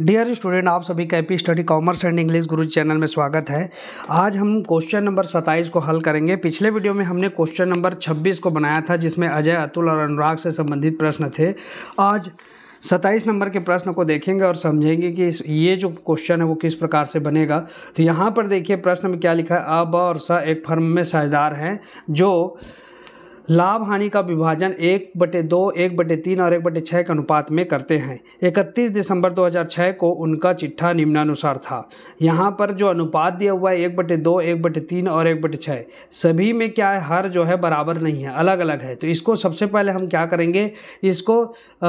dear student आप सभी का AP study commerce and English Guru channel में स्वागत है आज हम क्वेश्चन नंबर 27 को हल करेंगे पिछले वीडियो में हमने क्वेश्चन नंबर 26 को बनाया था जिसमें अजय अतुल और अनुराग से संबंधित प्रश्न थे आज 27 नंबर के प्रश्न को देखेंगे और समझेंगे कि इस ये जो क्वेश्चन है वो किस प्रकार से बनेगा तो यहाँ पर देखिए प्रश्न में क्या लिखा है अब और स एक फर्म में साझेदार हैं जो लाभ हानि का विभाजन एक बटे दो एक बटे तीन और एक बटे छः के अनुपात में करते हैं इकतीस दिसंबर 2006 को उनका चिट्ठा निम्नानुसार था यहाँ पर जो अनुपात दिया हुआ है एक बटे दो एक बटे तीन और एक बटे छः सभी में क्या है हर जो है बराबर नहीं है अलग अलग है तो इसको सबसे पहले हम क्या करेंगे इसको आ,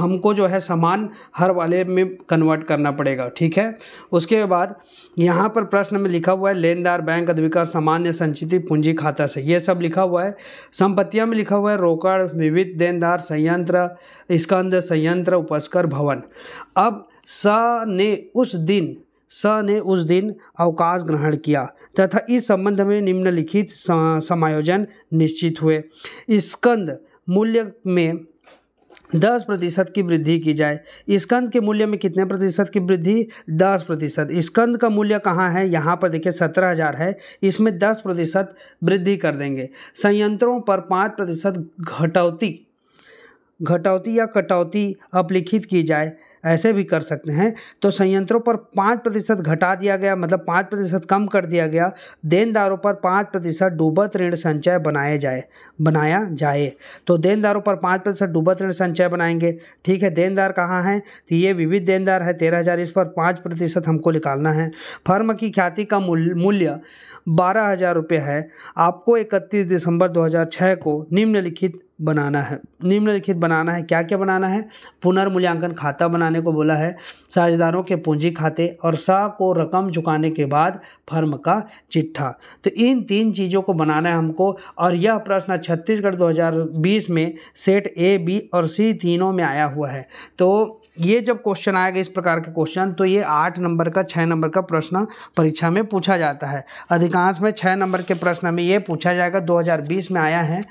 हमको जो है समान हर वाले में कन्वर्ट करना पड़ेगा ठीक है उसके बाद यहाँ पर प्रश्न में लिखा हुआ है लेनदार बैंक अधिकार सामान्य संचित पूंजी खाता से ये सब लिखा हुआ है संपत्तियाँ में लिखा हुआ है रोकड़ विविध देनदार संयंत्र इसका अंदर संयंत्र उपस्कर भवन अब स ने उस दिन स ने उस दिन अवकाश ग्रहण किया तथा इस संबंध में निम्नलिखित समायोजन निश्चित हुए स्कंद मूल्य में दस प्रतिशत की वृद्धि की जाए स्कंद के मूल्य में कितने प्रतिशत की वृद्धि दस प्रतिशत स्कंद का मूल्य कहाँ है यहाँ पर देखिए सत्रह हज़ार है इसमें दस प्रतिशत वृद्धि कर देंगे संयंत्रों पर पाँच प्रतिशत घटौती घटौती या कटौती अपलिखित की जाए ऐसे भी कर सकते हैं तो संयंत्रों पर पाँच प्रतिशत घटा दिया गया मतलब पाँच प्रतिशत कम कर दिया गया देनदारों पर पाँच प्रतिशत डूबत ऋण संचय बनाए जाए बनाया जाए तो देनदारों पर पाँच प्रतिशत डूबत ऋण संचय बनाएंगे ठीक है देनदार कहाँ हैं तो ये विविध देनदार है तेरह हज़ार इस पर पाँच प्रतिशत हमको निकालना है फर्म की ख्याति का मूल्य बारह हज़ार रुपये है आपको इकतीस दिसंबर दो हज़ार छः को निम्नलिखित बनाना है निम्नलिखित बनाना है क्या क्या बनाना है पुनर्मूल्यांकन खाता बनाने को बोला है साझेदारों के पूंजी खाते और सा को रकम चुकाने के बाद फर्म का चिट्ठा तो इन तीन चीज़ों को बनाना है हमको और यह प्रश्न छत्तीसगढ़ 2020 में सेट ए बी और सी तीनों में आया हुआ है तो ये जब क्वेश्चन आएगा इस प्रकार के क्वेश्चन तो ये आठ नंबर का छः नंबर का प्रश्न परीक्षा में पूछा जाता है अधिकांश में छः नंबर के प्रश्न में ये पूछा जाएगा दो में आया है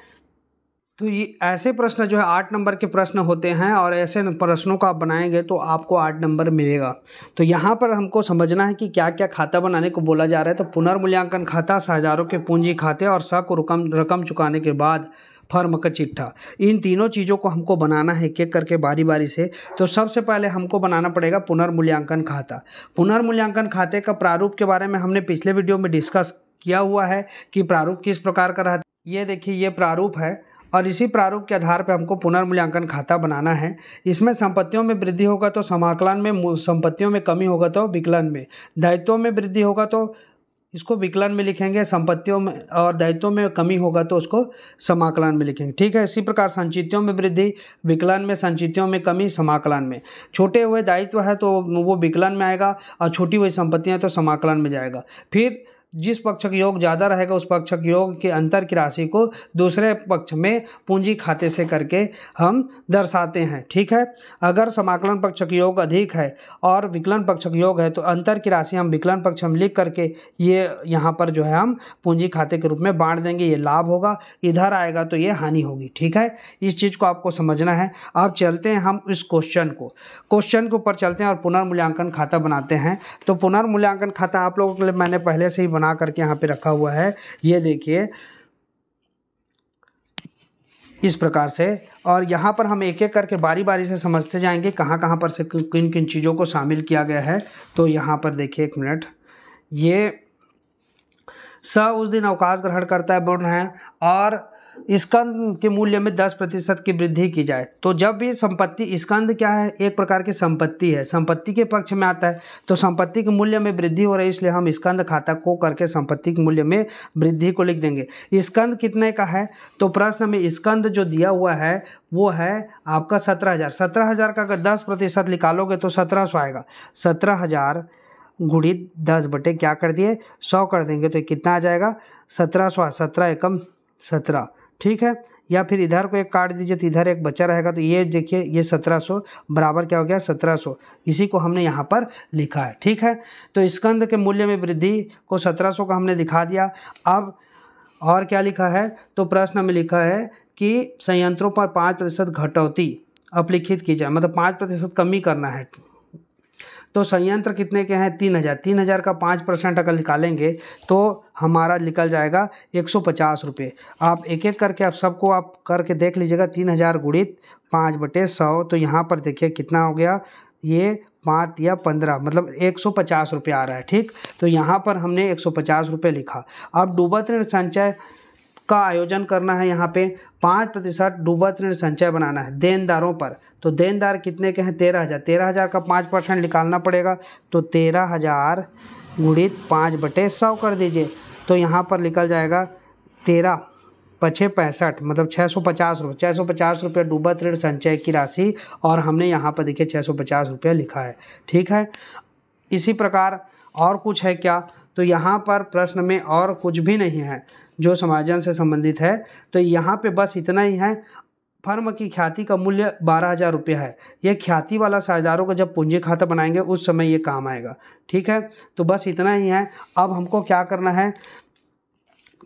तो ये ऐसे प्रश्न जो है आठ नंबर के प्रश्न होते हैं और ऐसे प्रश्नों को आप बनाएंगे तो आपको आठ नंबर मिलेगा तो यहाँ पर हमको समझना है कि क्या क्या खाता बनाने को बोला जा रहा है तो पुनर्मूल्यांकन खाता साझेदारों के पूंजी खाते और स को रकम रकम चुकाने के बाद फर्म का चिट्ठा इन तीनों चीज़ों को हमको बनाना है एक एक करके बारी बारी से तो सबसे पहले हमको बनाना पड़ेगा पुनर्मूल्यांकन खाता पुनर्मूल्यांकन खाते का प्रारूप के बारे में हमने पिछले वीडियो में डिस्कस किया हुआ है कि प्रारूप किस प्रकार का रहता ये देखिए ये प्रारूप है और इसी प्रारूप के आधार पर हमको पुनर्मूल्यांकन खाता बनाना है इसमें संपत्तियों में वृद्धि होगा तो समाकलन में संपत्तियों में कमी होगा तो विकलन में दायित्वों में वृद्धि होगा तो इसको विकलन में लिखेंगे संपत्तियों में और दायित्वों में कमी होगा तो उसको समाकलन में लिखेंगे ठीक है इसी प्रकार संचितियों में वृद्धि विकलन में संचितियों में कमी समाकलन में छोटे हुए दायित्व है तो वो विकलन में आएगा और छोटी हुई संपत्तियां तो समाकलन में जाएगा फिर जिस पक्ष का योग ज़्यादा रहेगा उस पक्ष के योग के अंतर की राशि को दूसरे पक्ष में पूंजी खाते से करके हम दर्शाते हैं ठीक है अगर समाकलन पक्ष का योग अधिक है और विकलन पक्ष का योग है तो अंतर की राशि हम विकलन पक्ष में लिख करके ये यहाँ पर जो है हम पूंजी खाते के रूप में बांट देंगे ये लाभ होगा इधर आएगा तो ये हानि होगी ठीक है इस चीज़ को आपको समझना है अब चलते हैं हम इस क्वेश्चन को क्वेश्चन के ऊपर चलते हैं और पुनर्मूल्यांकन खाता बनाते हैं तो पुनर्मूल्यांकन खाता आप लोगों के लिए मैंने पहले से ही बना करके यहाँ पे रखा हुआ है ये देखिए इस प्रकार से और यहाँ पर हम एक एक करके बारी बारी से समझते जाएंगे कहाँ कहाँ पर से किन किन चीज़ों को शामिल किया गया है तो यहाँ पर देखिए एक मिनट ये स उस दिन अवकाश ग्रहण करता है वर्ण है और स्कंद के मूल्य में दस प्रतिशत की वृद्धि की जाए तो जब ये संपत्ति स्कंद क्या है एक प्रकार की संपत्ति है संपत्ति के पक्ष में आता है तो संपत्ति के मूल्य में वृद्धि हो रही है इसलिए हम स्कंद खाता को करके संपत्ति के मूल्य में वृद्धि को लिख देंगे स्कंद कितने का है तो प्रश्न में स्कंद जो दिया हुआ है वो है आपका सत्रह हज़ार सत्रह हज़ार का अगर दस प्रतिशत निकालोगे तो सत्रह सौ आएगा सत्रह हज़ार गुड़ी दस बटे क्या कर दिए सौ कर देंगे तो कितना आ जाएगा सत्रह सौ सत्रह एकम सत्रह ठीक है या फिर इधर को एक काट दीजिए तो इधर एक बचा रहेगा तो ये देखिए ये सत्रह सौ बराबर क्या हो गया सत्रह सौ इसी को हमने यहाँ पर लिखा है ठीक है तो स्कंद के मूल्य में वृद्धि को सत्रह सौ का हमने दिखा दिया अब और क्या लिखा है तो प्रश्न में लिखा है कि संयंत्रों पर पाँच प्रतिशत घटौती अपलिखित की जाए मतलब पाँच प्रतिशत कमी करना है तो संयंत्र कितने के हैं तीन हज़ार तीन हज़ार का पाँच परसेंट अगर निकालेंगे तो हमारा निकल जाएगा एक सौ पचास रुपये आप एक एक करके आप सबको आप करके देख लीजिएगा तीन हज़ार गुणित पाँच बटे सौ तो यहाँ पर देखिए कितना हो गया ये पाँच या पंद्रह मतलब एक सौ पचास रुपये आ रहा है ठीक तो यहाँ पर हमने एक सौ पचास रुपये लिखा अब डूबत ऋण संचय का आयोजन करना है यहाँ पे पाँच प्रतिशत डूबत ऋण संचय बनाना है देनदारों पर तो देनदार कितने के हैं तेरह हज़ार तेरह हज़ार का पाँच परसेंट निकालना पड़ेगा तो तेरह हज़ार गुणित पाँच बटे सौ कर दीजिए तो यहाँ पर निकल जाएगा तेरह पछे पैंसठ मतलब छः सौ पचास रुपये छः सौ पचास रुपये डूबत ऋण संचय की राशि और हमने यहाँ पर देखिए छः सौ पचास रुपये लिखा है ठीक है इसी प्रकार और कुछ है क्या तो यहाँ पर प्रश्न में और कुछ भी नहीं है जो समाजन से संबंधित है तो यहाँ पे बस इतना ही है फर्म की ख्याति का मूल्य बारह हज़ार रुपये है यह ख्याति वाला साझेदारों का जब पूंजी खाता बनाएंगे उस समय ये काम आएगा ठीक है तो बस इतना ही है अब हमको क्या करना है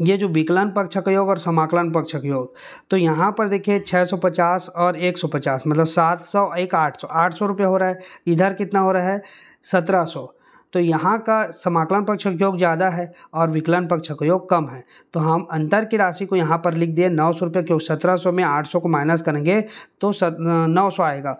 ये जो विकलन का योग और समाकलन पक्ष का योग तो यहाँ पर देखिए 650 और 150 मतलब 700 एक 800 800 रुपये हो रहा है इधर कितना हो रहा है 1700 तो यहाँ का समाकलन पक्ष का योग ज़्यादा है और विकलन पक्ष का योग कम है तो हम अंतर की राशि को यहाँ पर लिख दिए नौ सौ रुपये क्योंकि सत्रह सौ में आठ सौ को माइनस करेंगे तो सत नौ सौ आएगा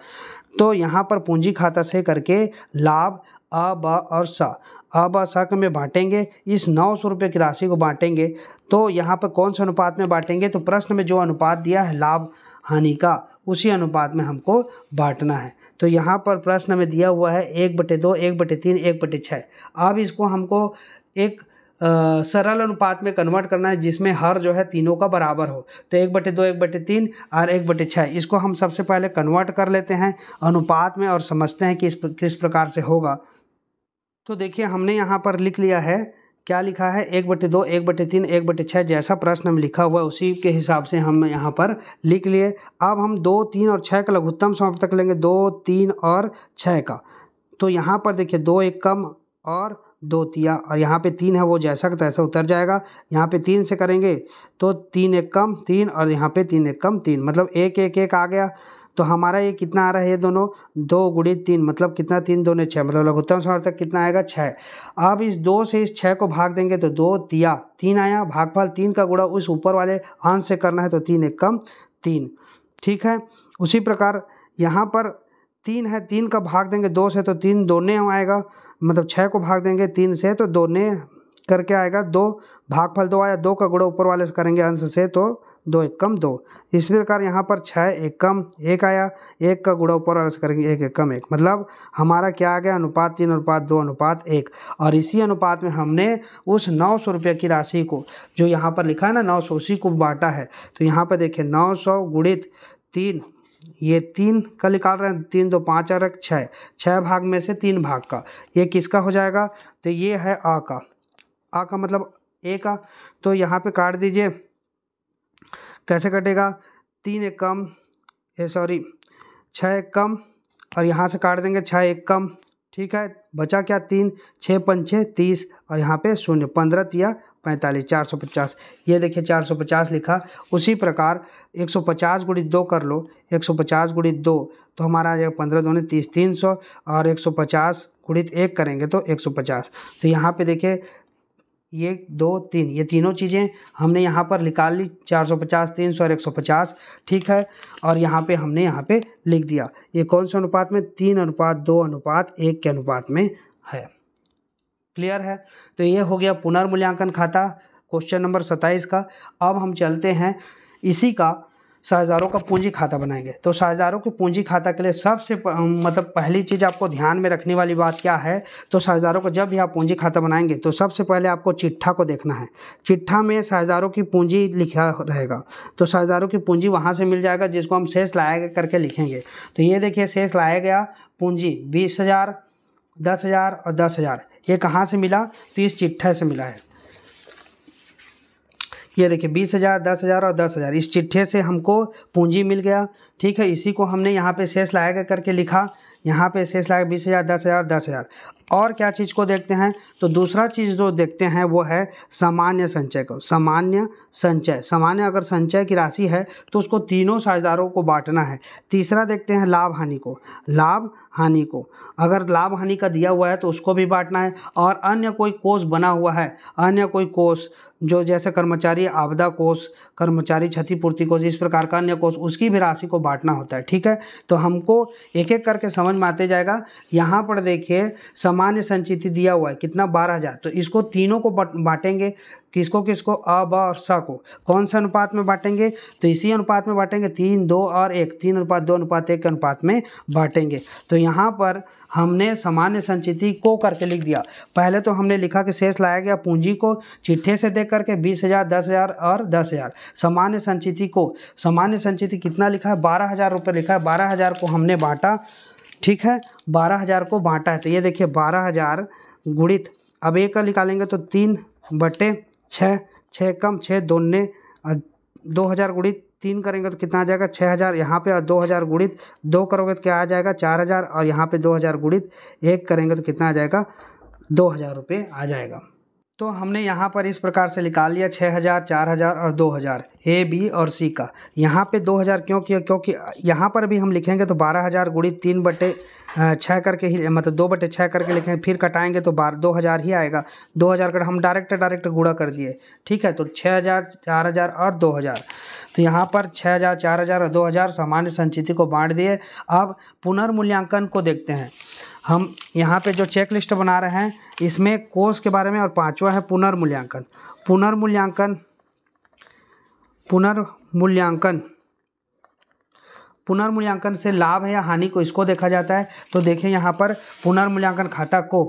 तो यहाँ पर पूंजी खाता से करके लाभ अ ब और स अ ब में बांटेंगे इस नौ सौ रुपये की राशि को बांटेंगे तो यहाँ पर कौन से अनुपात में बांटेंगे तो प्रश्न में जो अनुपात दिया है लाभ हानि का उसी अनुपात में हमको बांटना है तो यहाँ पर प्रश्न में दिया हुआ है एक बटे दो एक बटे तीन एक बटे छः अब इसको हमको एक आ, सरल अनुपात में कन्वर्ट करना है जिसमें हर जो है तीनों का बराबर हो तो एक बटे दो एक बटे तीन और एक बटे छः इसको हम सबसे पहले कन्वर्ट कर लेते हैं अनुपात में और समझते हैं कि इस किस प्रकार से होगा तो देखिए हमने यहाँ पर लिख लिया है क्या लिखा है एक बटे दो एक बटे तीन एक बटे छः जैसा प्रश्न हम लिखा हुआ है उसी के हिसाब से हम यहाँ पर लिख लिए अब हम दो तीन और छः का लघुत्तम समाप्तक लेंगे दो तीन और छः का तो यहाँ पर देखिए दो एक कम और दो तिया और यहाँ पे तीन है वो जैसा का तैसा उतर जाएगा यहाँ पे तीन से करेंगे तो तीन एक कम तीन और यहाँ पे तीन एक कम तीन मतलब एक एक एक आ गया तो हमारा ये कितना आ रहा है ये दोनों दो गुड़ी तीन मतलब कितना तीन दो ने छः मतलब लघुत्तम समार्थक कितना आएगा छः अब इस दो से इस छः को भाग देंगे तो दो तिया तीन आया भागफल तीन का गुड़ा उस ऊपर वाले अंश से करना है तो तीन एक कम तीन ठीक है उसी प्रकार यहाँ पर तीन है तीन का भाग देंगे दो से तो तीन दोने आएगा मतलब छः को भाग देंगे तीन से तो दोने करके आएगा दो भागफल दो आया दो का गुड़ा ऊपर वाले से करेंगे अंश से तो दो एक कम दो इस प्रकार यहाँ पर छः एक कम एक आया एक का गुणा ऊपर अर्ज करेंगे एक एक कम एक मतलब हमारा क्या आ गया अनुपात तीन अनुपात दो अनुपात एक और इसी अनुपात में हमने उस नौ सौ रुपये की राशि को जो यहाँ पर लिखा है ना नौ सौ उसी को बांटा है तो यहाँ पर देखिए नौ सौ गुणित तीन ये तीन का निकाल रहे हैं तीन दो पाँच और एक छः छः भाग में से तीन भाग का ये किसका हो जाएगा तो ये है आ का आ का मतलब ए का तो यहाँ पे काट दीजिए कैसे कटेगा तीन एक कम ये सॉरी छः एक कम और यहाँ से काट देंगे छः एक कम ठीक है बचा क्या तीन छः छः तीस और यहाँ पे शून्य पंद्रह तिया पैंतालीस चार सौ पचास ये देखिए चार सौ पचास लिखा उसी प्रकार एक सौ पचास गुड़ी दो कर लो एक सौ पचास गुड़ी दो तो हमारा आ जाएगा पंद्रह दोनों तीस तीन सौ और एक सौ पचास गुड़ित एक करेंगे तो एक सौ पचास तो यहाँ पे देखिए ये दो तीन ये तीनों चीज़ें हमने यहाँ पर निकाल ली चार सौ पचास तीन सौ और एक सौ पचास ठीक है और यहाँ पे हमने यहाँ पे लिख दिया ये कौन से अनुपात में तीन अनुपात दो अनुपात एक के अनुपात में है क्लियर है तो ये हो गया पुनर्मूल्यांकन खाता क्वेश्चन नंबर सत्ताईस का अब हम चलते हैं इसी का साझेदारों का पूंजी खाता बनाएंगे तो साझेदारों के पूंजी खाता के लिए सबसे मतलब पहली चीज़ आपको ध्यान में रखने वाली बात क्या है तो साझेदारों को जब भी आप पूंजी खाता बनाएंगे तो सबसे पहले आपको चिट्ठा को देखना है चिट्ठा में साझेदारों की पूंजी लिखा रहेगा तो साझेदारों की पूंजी वहाँ से मिल जाएगा जिसको हम शेष लाया करके लिखेंगे तो ये देखिए शेष लाया गया पूंजी बीस हज़ार दस हज़ार और दस हज़ार ये कहाँ से मिला तो इस चिट्ठा से मिला है ये देखिए बीस हज़ार दस हज़ार और दस हज़ार इस चिट्ठे से हमको पूंजी मिल गया ठीक है इसी को हमने यहाँ पे शेष लाया करके लिखा यहाँ पे शेष लाया बीस हज़ार दस हज़ार दस हज़ार और क्या चीज़ को देखते हैं तो दूसरा चीज़ जो देखते हैं वो है सामान्य संचय को सामान्य संचय सामान्य अगर संचय की राशि है तो उसको तीनों साझेदारों को बांटना है तीसरा देखते हैं लाभ हानि को लाभ हानि को अगर लाभ हानि का दिया हुआ है तो उसको भी बांटना है और अन्य कोई कोष बना हुआ है अन्य कोई कोष जो जैसे कर्मचारी आपदा कोष कर्मचारी क्षतिपूर्ति कोष इस प्रकार का अन्य कोष उसकी भी राशि को बांटना होता है ठीक है तो हमको एक एक करके समझ में आते जाएगा यहाँ पर देखिए समान सामान्य संचिति दिया हुआ है कितना बारह हजार तो इसको तीनों को बांटेंगे किसको किसको अ ब और स को कौन से अनुपात में बांटेंगे तो इसी अनुपात में बांटेंगे तीन दो और एक तीन अनुपात दो अनुपात एक अनुपात में बांटेंगे तो यहाँ पर हमने सामान्य संचिति को करके लिख दिया पहले तो हमने लिखा कि शेष लाया गया पूंजी को चिट्ठे से देख करके बीस हज़ार दस हज़ार और दस हज़ार सामान्य संचिति को सामान्य संचिति कितना लिखा है बारह हज़ार रुपये लिखा है बारह हज़ार को हमने बांटा ठीक है बारह हज़ार को बांटा है तो ये देखिए बारह हज़ार गुणित अब एक का निकालेंगे तो तीन बटे छः छः कम छः दोने दो हज़ार गुणित तीन करेंगे तो कितना आ जाएगा छः हज़ार यहाँ पर और दो हज़ार गुणित दो करोगे तो क्या आ जाएगा चार हज़ार और यहाँ पे दो हज़ार गुणित एक करेंगे तो कितना आ जाएगा दो हज़ार रुपये आ जाएगा तो हमने यहाँ पर इस प्रकार से निकाल लिया छः हज़ार चार हज़ार और दो हज़ार ए बी और सी का यहाँ पे दो हज़ार क्यों किया क्योंकि यहाँ पर भी हम लिखेंगे तो बारह हज़ार गुड़ी तीन बटे छः करके ही मतलब दो बटे छः करके लिखेंगे फिर कटाएंगे तो बार दो हज़ार ही आएगा दो हज़ार का हम डायरेक्ट डायरेक्ट गुड़ा कर दिए ठीक है तो छः हज़ार चार हज़ार और दो हज़ार तो यहाँ पर छः हज़ार चार हज़ार और दो हज़ार सामान्य संचिति को बांट दिए अब पुनर्मूल्यांकन को देखते हैं हम यहाँ पे जो चेक लिस्ट बना रहे हैं इसमें कोर्स के बारे में और पांचवा है पुनर्मूल्यांकन पुनर्मूल्यांकन पुनर्मूल्यांकन पुनर्मूल्यांकन से लाभ है या हानि को इसको देखा जाता है तो देखिए यहाँ पर पुनर्मूल्यांकन खाता को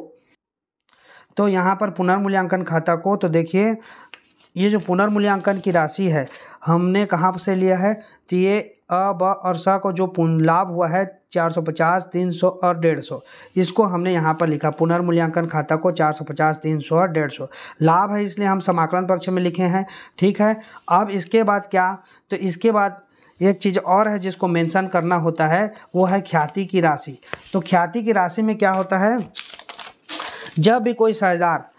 तो यहाँ पर पुनर्मूल्यांकन खाता को तो देखिए ये जो पुनर्मूल्यांकन की राशि है हमने कहाँ से लिया है तो ये अ ब और स को जो लाभ हुआ है 450, 300 और 150 इसको हमने यहाँ पर लिखा पुनर्मूल्यांकन खाता को 450, 300 और 150 लाभ है इसलिए हम समाकलन पक्ष में लिखे हैं ठीक है अब इसके बाद क्या तो इसके बाद एक चीज़ और है जिसको मेंशन करना होता है वो है ख्याति की राशि तो ख्याति की राशि में क्या होता है जब भी कोई साझेदार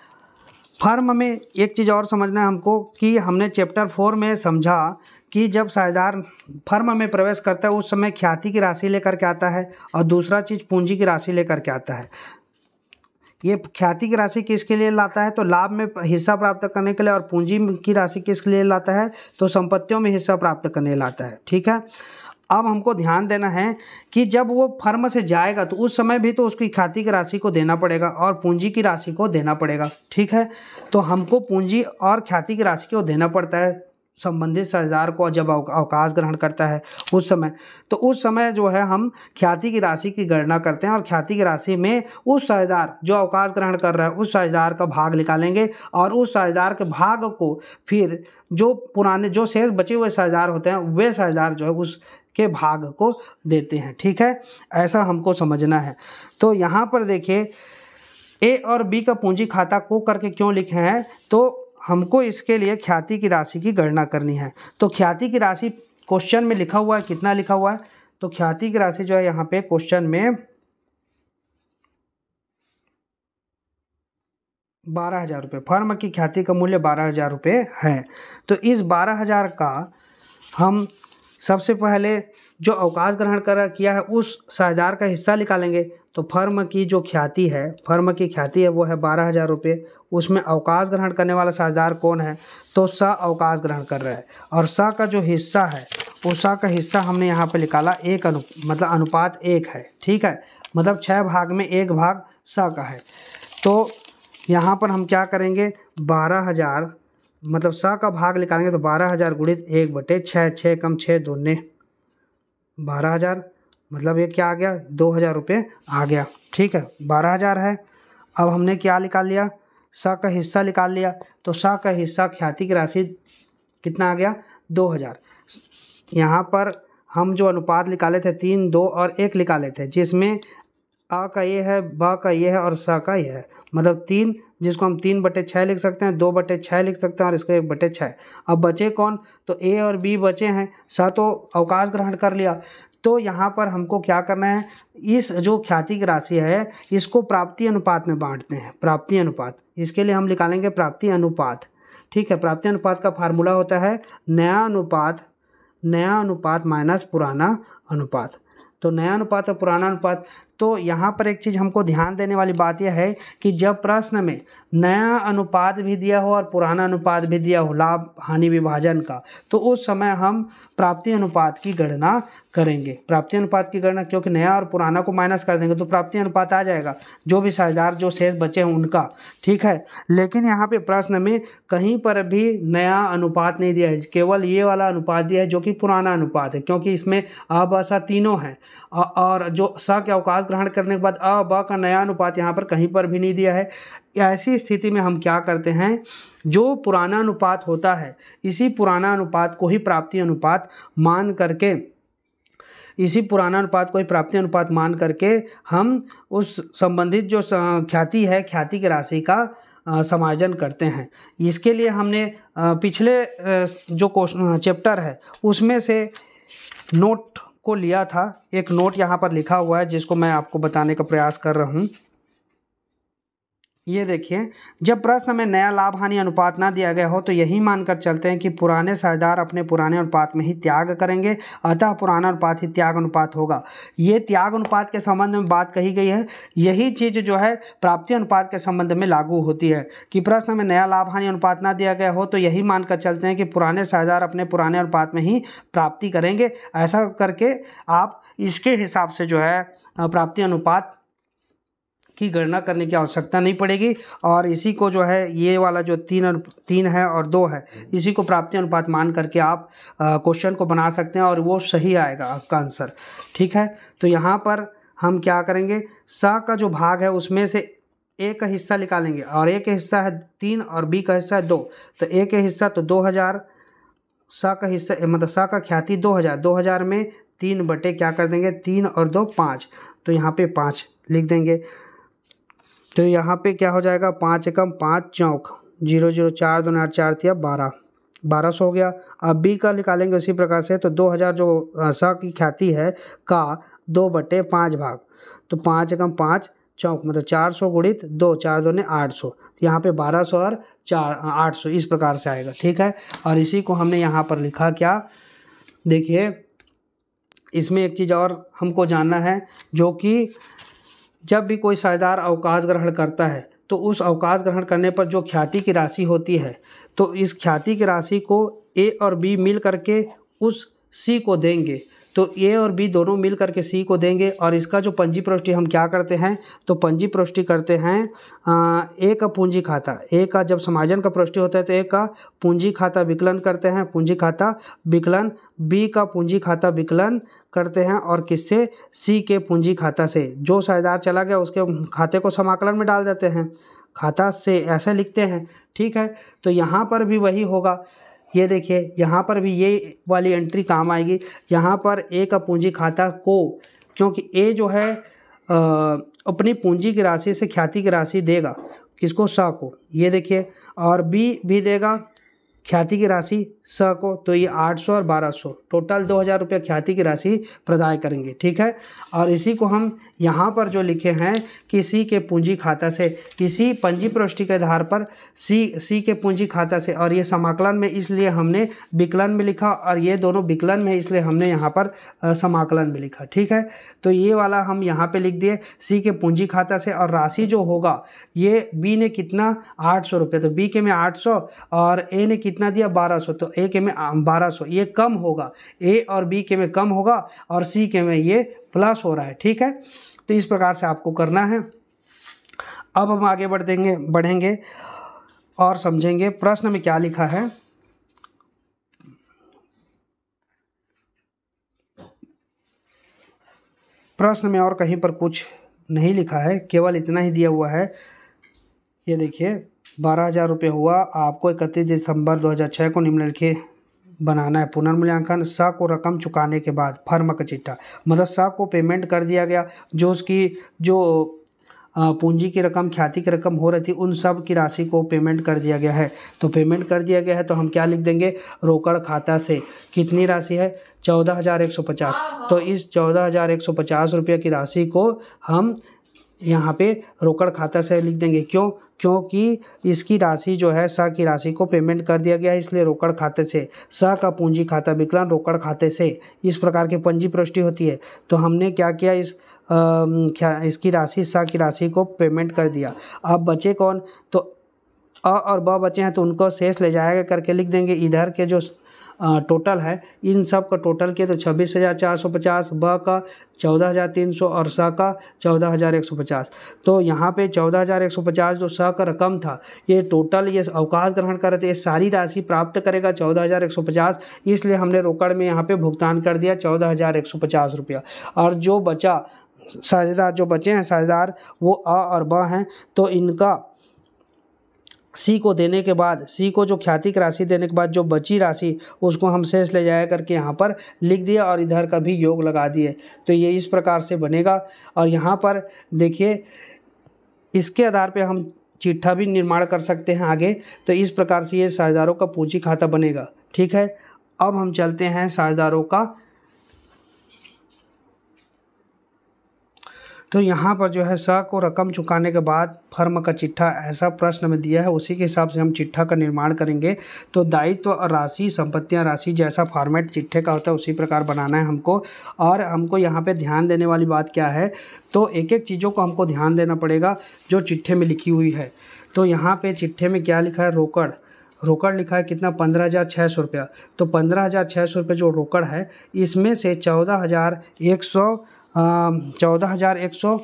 फर्म में एक चीज़ और समझना है हमको कि हमने चैप्टर फोर में समझा कि जब साझेदार फर्म में प्रवेश करता है उस समय ख्याति की राशि लेकर के आता है और दूसरा चीज़ पूंजी की राशि लेकर के आता है ये ख्याति की राशि किसके लिए लाता है तो लाभ में हिस्सा प्राप्त करने के लिए और पूंजी की राशि किसके लिए लाता है तो संपत्तियों में हिस्सा प्राप्त करने लाता है ठीक है अब हमको ध्यान देना है कि जब वो फर्म से जाएगा तो उस समय भी तो उसकी खाती की राशि को देना पड़ेगा और पूंजी की राशि को देना पड़ेगा ठीक है तो हमको पूंजी और ख्याति की राशि को देना पड़ता है संबंधित साझेदार को जब अवकाश ग्रहण करता है उस समय तो उस समय जो है हम ख्याति की राशि की गणना करते हैं और ख्याति की राशि में उस साझेदार जो अवकाश ग्रहण कर रहा है उस साझेदार का भाग निकालेंगे और उस साझेदार के भाग को फिर जो पुराने जो शेष बचे हुए साझेदार होते हैं वे साझेदार जो है उस के भाग को देते हैं ठीक है ऐसा हमको समझना है तो यहाँ पर देखिए ए और बी का पूंजी खाता को करके क्यों लिखे हैं तो हमको इसके लिए ख्याति की राशि की गणना करनी है तो ख्याति की राशि क्वेश्चन में लिखा हुआ है कितना लिखा हुआ है तो ख्याति की राशि जो है यहाँ पे क्वेश्चन में बारह हज़ार रुपये फर्म की ख्याति का मूल्य बारह हज़ार रुपये है तो इस बारह हज़ार का हम सबसे पहले जो अवकाश ग्रहण कर किया है उस साझेदार का हिस्सा निकालेंगे तो फर्म की जो ख्याति है फर्म की ख्याति है वो है बारह हज़ार रुपये उसमें अवकाश ग्रहण करने वाला साझेदार कौन है तो स अवकाश ग्रहण कर रहा है और स का जो हिस्सा है स का हिस्सा हमने यहाँ पर निकाला एक अनु मतलब अनुपात एक है ठीक है मतलब छः भाग में एक भाग स का है तो यहाँ पर हम क्या करेंगे बारह हज़ार मतलब स का भाग निकालेंगे तो बारह हज़ार गुणित एक बटे छः छः कम छः दोने बारह हज़ार मतलब ये क्या आ गया दो हज़ार रुपये आ गया ठीक है बारह हज़ार है अब हमने क्या निकाल लिया स का हिस्सा निकाल लिया तो स का हिस्सा ख्याति की राशि कितना आ गया दो हज़ार यहाँ पर हम जो अनुपात निकाले थे तीन दो और एक निकाले थे जिसमें अ का ये है ब का ये है और स का ये है मतलब तीन जिसको हम तीन बटे छः लिख सकते हैं दो बटे छः लिख सकते हैं और इसको एक बटे छः अब बचे कौन तो ए और बी बचे हैं स तो अवकाश ग्रहण कर लिया तो यहाँ पर हमको क्या करना है इस जो ख्याति की राशि है इसको प्राप्ति अनुपात में बांटते हैं प्राप्ति अनुपात इसके लिए हम निकालेंगे प्राप्ति अनुपात ठीक है प्राप्ति अनुपात का फार्मूला होता है नया अनुपात नया अनुपात माइनस पुराना अनुपात तो नया अनुपात और पुराना अनुपात तो यहाँ पर एक चीज़ हमको ध्यान देने वाली बात यह है कि जब प्रश्न में नया अनुपात भी दिया हो और पुराना अनुपात भी दिया हो लाभ हानि विभाजन का तो उस समय हम प्राप्ति अनुपात की गणना करेंगे प्राप्ति अनुपात की गणना क्योंकि नया और पुराना को माइनस कर देंगे तो प्राप्ति अनुपात आ जाएगा जो भी साझेदार जो शेष बचे हैं उनका ठीक है लेकिन यहाँ पे प्रश्न में कहीं पर भी नया अनुपात नहीं दिया है केवल ये वाला अनुपात दिया है जो कि पुराना अनुपात है क्योंकि इसमें अब ऐसा तीनों हैं और जो स के अवकाश ग्रहण करने के बाद अ ब का नया अनुपात यहाँ पर कहीं पर भी नहीं दिया है ऐसी स्थिति में हम क्या करते हैं जो पुराना अनुपात होता है इसी पुराना अनुपात को ही प्राप्ति अनुपात मान करके इसी पुराना अनुपात को ही प्राप्ति अनुपात मान करके हम उस संबंधित जो ख्याति है ख्याति की राशि का समायोजन करते हैं इसके लिए हमने पिछले जो क्वेश्चन चैप्टर है उसमें से नोट को लिया था एक नोट यहाँ पर लिखा हुआ है जिसको मैं आपको बताने का प्रयास कर रहा हूँ ये देखिए जब प्रश्न में नया लाभ हानि अनुपात ना दिया गया हो तो यही मानकर चलते हैं कि पुराने साझेदार अपने पुराने अनुपात में ही त्याग करेंगे अतः पुराना अनुपात ही त्याग अनुपात होगा ये त्याग अनुपात के संबंध में बात कही गई है यही चीज़ जो है प्राप्ति अनुपात के संबंध में लागू होती है कि प्रश्न में नया लाभ हानि अनुपात ना दिया गया हो तो यही मानकर चलते हैं कि पुराने साझेदार अपने पुराने अनुपात में ही प्राप्ति करेंगे ऐसा करके आप इसके हिसाब से जो है प्राप्ति अनुपात की गणना करने की आवश्यकता नहीं पड़ेगी और इसी को जो है ये वाला जो तीन और तीन है और दो है इसी को प्राप्ति अनुपात मान करके आप क्वेश्चन को बना सकते हैं और वो सही आएगा आपका आंसर ठीक है तो यहाँ पर हम क्या करेंगे स का जो भाग है उसमें से ए का हिस्सा निकालेंगे और ए का हिस्सा है तीन और बी का हिस्सा है दो तो ए का हिस्सा तो दो हज़ार स का हिस्सा मतलब स का ख्याति दो हज़ार दो हज़ार में तीन बटे क्या कर देंगे तीन और दो पाँच तो यहाँ पे पाँच लिख देंगे तो यहाँ पे क्या हो जाएगा पाँच एकम पाँच चौक जीरो जीरो चार दो आठ चार थिया बारह बारह सौ हो गया अब बी का निकालेंगे उसी प्रकार से तो दो हज़ार जो सा की ख्याति है का दो बटे पाँच भाग तो पाँच एकम पाँच चौक मतलब चार सौ गुणित दो चार दो ने आठ सौ तो यहाँ पे बारह सौ और चार आठ सौ इस प्रकार से आएगा ठीक है और इसी को हमने यहाँ पर लिखा क्या देखिए इसमें एक चीज़ और हमको जानना है जो कि जब भी कोई सायदार अवकाश ग्रहण करता है तो उस अवकाश ग्रहण करने पर जो ख्याति की राशि होती है तो इस ख्याति की राशि को ए और बी मिल करके उस सी को देंगे तो ए और बी दोनों मिल करके सी को देंगे और इसका जो पंजी प्रविष्टि हम क्या करते हैं तो पंजी प्रविष्टि करते हैं ए का पूंजी खाता ए का जब समाजन का प्रविष्टि होता है तो ए का पूंजी खाता विकलन करते हैं पूंजी खाता विकलन बी का पूंजी खाता विकलन करते हैं और किससे सी के पूंजी खाता से जो साझेदार चला गया उसके खाते को समाकलन में डाल देते हैं खाता से ऐसे लिखते हैं ठीक है तो यहाँ पर भी वही होगा ये देखिए यहाँ पर भी ये वाली एंट्री काम आएगी यहाँ पर ए का पूंजी खाता को क्योंकि ए जो है आ, अपनी पूंजी की राशि से ख्याति की राशि देगा किसको सा को ये देखिए और बी भी देगा ख्याति की राशि स को तो ये 800 और 1200 टोटल दो हज़ार रुपये ख्याति की राशि प्रदाय करेंगे ठीक है और इसी को हम यहाँ पर जो लिखे हैं किसी के पूंजी खाता से किसी पंजी प्रविष्टि के आधार पर सी सी के पूंजी खाता से और ये समाकलन में इसलिए हमने विकलन में लिखा और ये दोनों विकलन में इसलिए हमने यहाँ पर समाकलन में लिखा ठीक है तो ये वाला हम यहाँ पर लिख दिए सी के पूंजी खाता से और राशि जो होगा ये बी ने कितना आठ सौ रुपये तो बी के में आठ सौ और ए ने कितना दिया बारह सौ तो ए के में बारह सौ ये कम होगा ए और बी के में कम होगा और सी के में ये प्लस हो रहा है ठीक है तो इस प्रकार से आपको करना है अब हम आगे बढ़ देंगे बढ़ेंगे और समझेंगे प्रश्न में क्या लिखा है प्रश्न में और कहीं पर कुछ नहीं लिखा है केवल इतना ही दिया हुआ है ये देखिए बारह हज़ार रुपये हुआ आपको इकतीस दिसंबर दो हज़ार छः को निम्नलिखित बनाना है पुनर्मूल्यांकन स को रकम चुकाने के बाद फर्म का चिट्ठा मतलब स को पेमेंट कर दिया गया जो उसकी जो पूंजी की रकम ख्याति की रकम हो रही थी उन सब की राशि को पेमेंट कर दिया गया है तो पेमेंट कर दिया गया है तो हम क्या लिख देंगे रोकड़ खाता से कितनी राशि है चौदह हज़ार एक सौ पचास तो इस चौदह हज़ार एक सौ पचास रुपये की राशि को हम यहाँ पे रोकड़ खाता से लिख देंगे क्यों क्योंकि इसकी राशि जो है स की राशि को पेमेंट कर दिया गया है इसलिए रोकड़ खाते से स का पूंजी खाता विकलन रोकड़ खाते से इस प्रकार की पंजी पृष्टि होती है तो हमने क्या किया इस आ, क्या इसकी राशि स की राशि को पेमेंट कर दिया अब बचे कौन तो अ और ब बचे हैं तो उनको शेष ले जाएगा करके लिख देंगे इधर के जो टोटल है इन सब का टोटल किया तो छब्बीस हज़ार चार सौ पचास ब का चौदह हज़ार तीन सौ और स का चौदह हज़ार एक सौ पचास तो यहाँ पे चौदह हज़ार एक सौ पचास जो स का रकम था ये टोटल ये अवकाश ग्रहण कर रहे थे ये सारी राशि प्राप्त करेगा चौदह हज़ार एक सौ पचास इसलिए हमने रोकड़ में यहाँ पर भुगतान कर दिया चौदह हज़ार एक सौ पचास रुपया और जो बचा साझेदार जो बचे हैं साझेदार वो अ और ब हैं तो इनका सी को देने के बाद सी को जो ख्यातिक राशि देने के बाद जो बची राशि उसको हम शेष ले जाया करके यहाँ पर लिख दिया और इधर का भी योग लगा दिए तो ये इस प्रकार से बनेगा और यहाँ पर देखिए इसके आधार पे हम चिट्ठा भी निर्माण कर सकते हैं आगे तो इस प्रकार से ये साझेदारों का पूंजी खाता बनेगा ठीक है अब हम चलते हैं साझेदारों का तो यहाँ पर जो है स को रकम चुकाने के बाद फर्म का चिट्ठा ऐसा प्रश्न में दिया है उसी के हिसाब से हम चिट्ठा का निर्माण करेंगे तो दायित्व और राशि संपत्तियाँ राशि जैसा फॉर्मेट चिट्ठे का होता है उसी प्रकार बनाना है हमको और हमको यहाँ पे ध्यान देने वाली बात क्या है तो एक एक चीज़ों को हमको ध्यान देना पड़ेगा जो चिट्ठे में लिखी हुई है तो यहाँ पर चिट्ठे में क्या लिखा है रोकड़ रोकड़ लिखा है कितना पंद्रह हज़ार छः सौ रुपया तो पंद्रह हज़ार छः सौ रुपये जो रोकड़ है इसमें से चौदह हज़ार एक सौ चौदह हज़ार एक सौ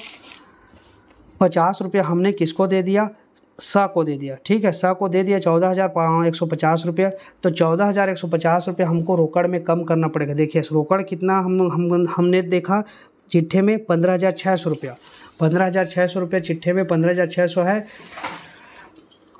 पचास रुपये हमने किसको दे दिया स को दे दिया ठीक है स को दे दिया चौदह हज़ार एक सौ पचास रुपये तो चौदह हज़ार एक सौ पचास रुपये हमको रोकड़ में कम करना पड़ेगा देखिए रोकड़ कितना हम हम हमने देखा चिट्ठे में पंद्रह हज़ार छः सौ रुपया पंद्रह हज़ार छः सौ रुपये चिट्ठे में पंद्रह हज़ार छः सौ है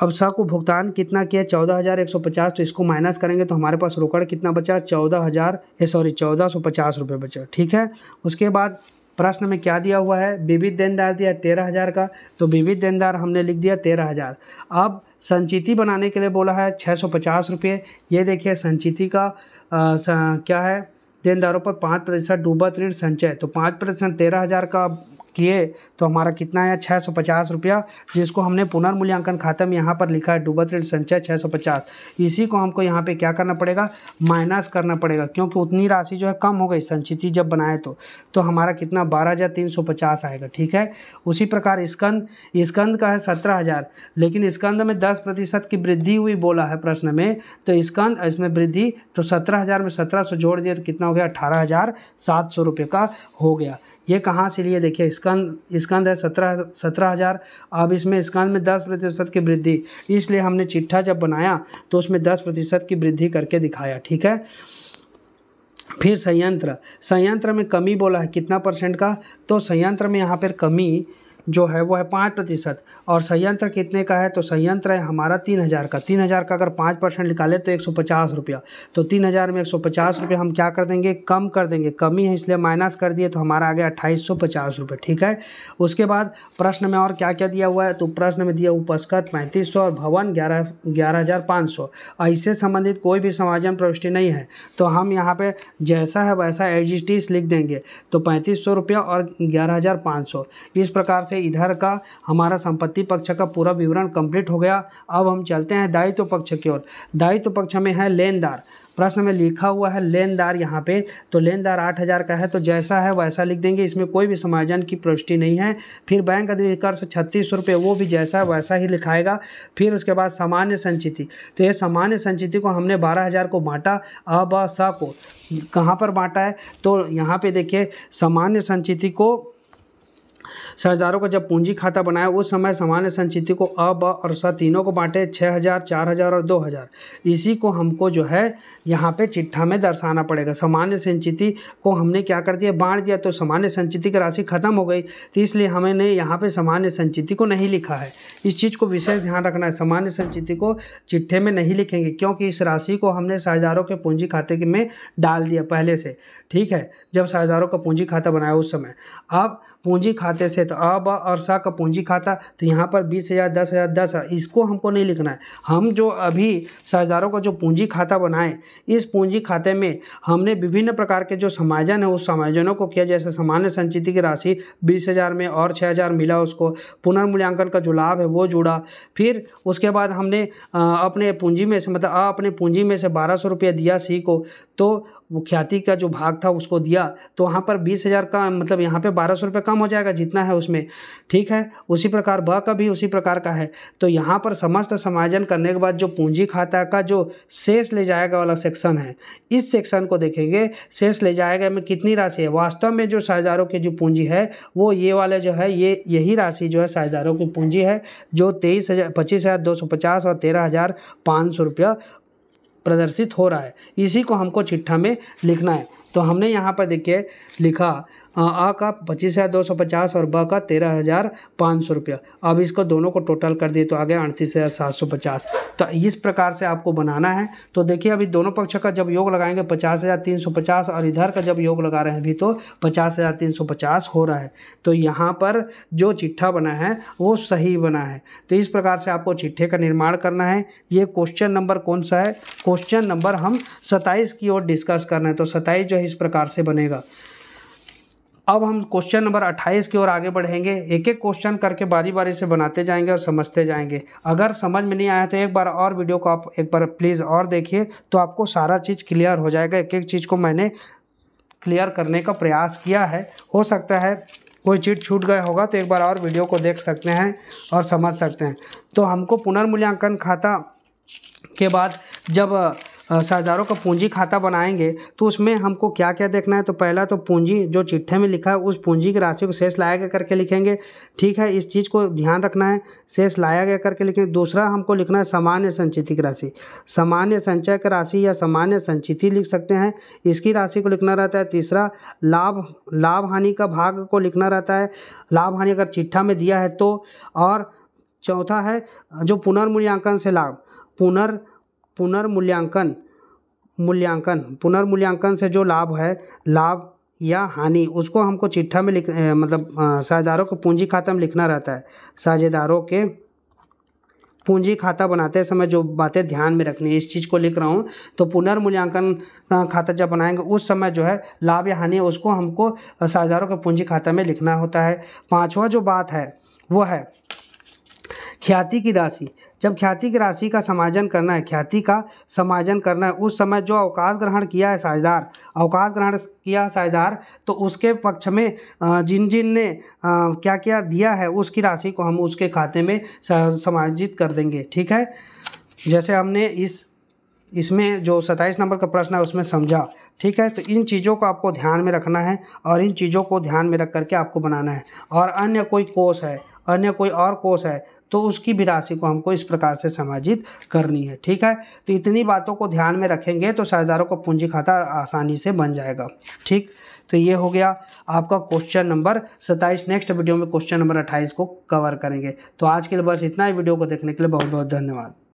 अब सा को भुगतान कितना किया चौदह हज़ार एक सौ पचास तो इसको माइनस करेंगे तो हमारे पास रोकड़ कितना बचा चौदह हज़ार सॉरी चौदह सौ पचास रुपये बचा ठीक है उसके बाद प्रश्न में क्या दिया हुआ है विविध देनदार दिया तेरह हज़ार का तो विविध देनदार हमने लिख दिया तेरह हज़ार अब संचिति बनाने के लिए बोला है छः सौ पचास रुपये ये देखिए संचिति का आ, सा, क्या है देनदारों पर पाँच प्रतिशत डूबत ऋण संचय तो पाँच प्रतिशत तेरह हज़ार का किए तो हमारा कितना आया छः सौ पचास रुपया जिसको हमने पुनर्मूल्यांकन खाते में यहाँ पर लिखा है डूबत ऋण संचय छः सौ पचास इसी को हमको यहाँ पे क्या करना पड़ेगा माइनस करना पड़ेगा क्योंकि उतनी राशि जो है कम हो गई संचिति जब बनाए तो तो हमारा कितना बारह हज़ार तीन सौ पचास आएगा ठीक है उसी प्रकार स्कंद स्कंद का है सत्रह हज़ार लेकिन स्कंद में दस प्रतिशत की वृद्धि हुई बोला है प्रश्न में तो स्कंद इसमें वृद्धि तो सत्रह हज़ार में सत्रह सौ जोड़ दिया तो कितना हो गया अठारह हज़ार सात सौ रुपये का हो गया ये कहाँ से लिए देखिए स्कंद स्कंद है सत्रह सत्रह हज़ार अब इसमें स्कंद में दस प्रतिशत की वृद्धि इसलिए हमने चिट्ठा जब बनाया तो उसमें दस प्रतिशत की वृद्धि करके दिखाया ठीक है फिर संयंत्र संयंत्र में कमी बोला है कितना परसेंट का तो संयंत्र में यहाँ पर कमी जो है वो है पाँच प्रतिशत और संयंत्र कितने का है तो संयंत्र है हमारा तीन हज़ार का तीन हज़ार का अगर पाँच परसेंट निकाले तो एक सौ पचास रुपया तो तीन हज़ार में एक सौ पचास रुपये हम क्या कर देंगे कम कर देंगे कमी है इसलिए माइनस कर दिए तो हमारा आ गया अट्ठाईस सौ पचास रुपये ठीक है उसके बाद प्रश्न में और क्या क्या दिया हुआ है तो प्रश्न में दिया उपस्कत पैंतीस सौ और भवन ग्यारह ग्यारह हज़ार पाँच सौ इससे संबंधित कोई भी समाजन प्रविष्टि नहीं है तो हम यहाँ पर जैसा है वैसा एजिस्टिस लिख देंगे तो पैंतीस सौ रुपया और ग्यारह हज़ार पाँच सौ इस प्रकार से इधर का हमारा संपत्ति पक्ष का पूरा विवरण कंप्लीट हो गया अब हम चलते हैं दायित्व पक्ष की ओर दायित्व पक्ष में है लेनदार प्रश्न में लिखा हुआ है लेनदार यहाँ पे तो लेनदार आठ हज़ार का है तो जैसा है वैसा लिख देंगे इसमें कोई भी समायोजन की प्रविष्टि नहीं है फिर बैंक अधिकार से छत्तीस सौ रुपये वो भी जैसा है वैसा ही लिखाएगा फिर उसके बाद सामान्य संचिति तो ये सामान्य संचिति को हमने बारह हज़ार को बांटा अब स को कहाँ पर बांटा है तो यहाँ पे देखिए सामान्य संचिति को साझेदारों का जब पूंजी खाता बनाया उस समय सामान्य संचिति को अ ब और स तीनों को बांटे छः हज़ार चार हज़ार और दो हज़ार इसी को हमको जो है यहाँ पे चिट्ठा में दर्शाना पड़ेगा सामान्य संचिति को हमने क्या कर दिया बांट दिया तो सामान्य संचिति की राशि खत्म हो गई तो इसलिए हमने यहाँ पर सामान्य संचिति को नहीं लिखा है इस चीज़ को विशेष ध्यान रखना है सामान्य संचिति को चिट्ठे में नहीं लिखेंगे क्योंकि इस राशि को हमने साझेदारों के पूंजी खाते में डाल दिया पहले से ठीक है जब साझेदारों का पूंजी खाता बनाया उस समय अब पूंजी खाते से तो अ ब और स का पूंजी खाता तो यहाँ पर बीस हज़ार दस हज़ार दस हज़ार इसको हमको नहीं लिखना है हम जो अभी साझेदारों का जो पूंजी खाता बनाए इस पूंजी खाते में हमने विभिन्न प्रकार के जो समायोजन है उस समायोजनों को किया जैसे सामान्य संचिति की राशि बीस हज़ार में और छः हज़ार मिला उसको पुनर्मूल्यांकन का जो लाभ है वो जुड़ा फिर उसके बाद हमने अपने पूंजी में से मतलब अ अपने पूंजी में से बारह सौ रुपया दिया सी को तो वो ख्याति का जो भाग था उसको दिया तो वहाँ पर बीस हज़ार का मतलब यहाँ पे बारह सौ रुपये कम हो जाएगा जितना है उसमें ठीक है उसी प्रकार ब का भी उसी प्रकार का है तो यहाँ पर समस्त समायोजन करने के बाद जो पूंजी खाता का जो शेष ले जाएगा वाला सेक्शन है इस सेक्शन को देखेंगे शेष ले जाएगा में कितनी राशि है वास्तव में जो साझेदारों की जो पूंजी है वो ये वाले जो है ये यही राशि जो है साझेदारों की पूंजी है जो तेईस हज़ार पच्चीस हज़ार दो सौ पचास और तेरह हज़ार पाँच सौ रुपया प्रदर्शित हो रहा है इसी को हमको चिट्ठा में लिखना है तो हमने यहाँ पर देखिए लिखा हाँ, आ का पच्चीस हज़ार दो सौ पचास और ब का तेरह हज़ार पाँच सौ रुपया अब इसको दोनों को टोटल कर दिए तो आ गया अड़तीस हज़ार सात सौ पचास तो इस प्रकार से आपको बनाना है तो देखिए अभी दोनों पक्ष का जब योग लगाएंगे पचास हज़ार तीन सौ पचास और इधर का जब योग लगा रहे हैं अभी तो पचास हज़ार तीन सौ पचास हो रहा है तो यहाँ पर जो चिट्ठा बना है वो सही बना है तो इस प्रकार से आपको चिट्ठे का निर्माण करना है ये क्वेश्चन नंबर कौन सा है क्वेश्चन नंबर हम सत्ताईस की ओर डिस्कस कर रहे हैं तो सत्ताईस जो है इस प्रकार से बनेगा अब हम क्वेश्चन नंबर 28 की ओर आगे बढ़ेंगे एक एक क्वेश्चन करके बारी बारी से बनाते जाएंगे और समझते जाएंगे अगर समझ में नहीं आया तो एक बार और वीडियो को आप एक बार प्लीज़ और देखिए तो आपको सारा चीज़ क्लियर हो जाएगा एक एक चीज़ को मैंने क्लियर करने का प्रयास किया है हो सकता है कोई चीज़ छूट गया होगा तो एक बार और वीडियो को देख सकते हैं और समझ सकते हैं तो हमको पुनर्मूल्यांकन खाता के बाद जब साझेदारों का पूंजी खाता बनाएंगे तो उसमें हमको क्या क्या देखना है तो पहला तो पूंजी जो चिट्ठे में लिखा है उस पूंजी की राशि को शेष लाया गया करके लिखेंगे ठीक है इस चीज़ को ध्यान रखना है शेष लाया गया करके लिखेंगे दूसरा हमको लिखना है सामान्य संचिति की राशि सामान्य संचय की राशि या सामान्य संचिति लिख सकते हैं इसकी राशि को लिखना रहता है तीसरा लाभ लाभ हानि का भाग को लिखना रहता है लाभ हानि अगर चिट्ठा में दिया है तो और चौथा है जो पुनर्मूल्यांकन से लाभ पुनर् पुनर्मूल्यांकन मूल्यांकन पुनर्मूल्यांकन से जो लाभ है लाभ या हानि उसको हमको चिट्ठा में लिख मतलब साझेदारों को पूंजी खाता में लिखना रहता है साझेदारों के पूंजी खाता बनाते समय जो बातें ध्यान में रखनी है इस चीज़ को लिख रहा हूँ तो पुनर्मूल्यांकन खाता जब बनाएंगे उस समय जो है लाभ या हानि उसको हमको साझेदारों के पूंजी खाता में लिखना होता है पाँचवा जो बात है वो है ख्याति की राशि जब ख्याति की राशि का समाजन करना है ख्याति का समाजन करना है उस समय जो अवकाश ग्रहण किया है साझेदार अवकाश ग्रहण किया है साझेदार तो उसके पक्ष में जिन जिन ने क्या क्या दिया है उसकी राशि को हम उसके खाते में समाजित कर देंगे ठीक है जैसे हमने इस इसमें जो सत्ताईस नंबर का प्रश्न है उसमें समझा ठीक है तो इन चीज़ों को आपको ध्यान में रखना है और इन चीज़ों को ध्यान में रख करके आपको बनाना है और अन्य कोई कोर्स है अन्य कोई और कोर्स है तो उसकी भी राशि को हमको इस प्रकार से समाजित करनी है ठीक है तो इतनी बातों को ध्यान में रखेंगे तो साझेदारों का पूंजी खाता आसानी से बन जाएगा ठीक तो ये हो गया आपका क्वेश्चन नंबर सत्ताईस नेक्स्ट वीडियो में क्वेश्चन नंबर अट्ठाईस को कवर करेंगे तो आज के लिए बस इतना ही वीडियो को देखने के लिए बहुत बहुत धन्यवाद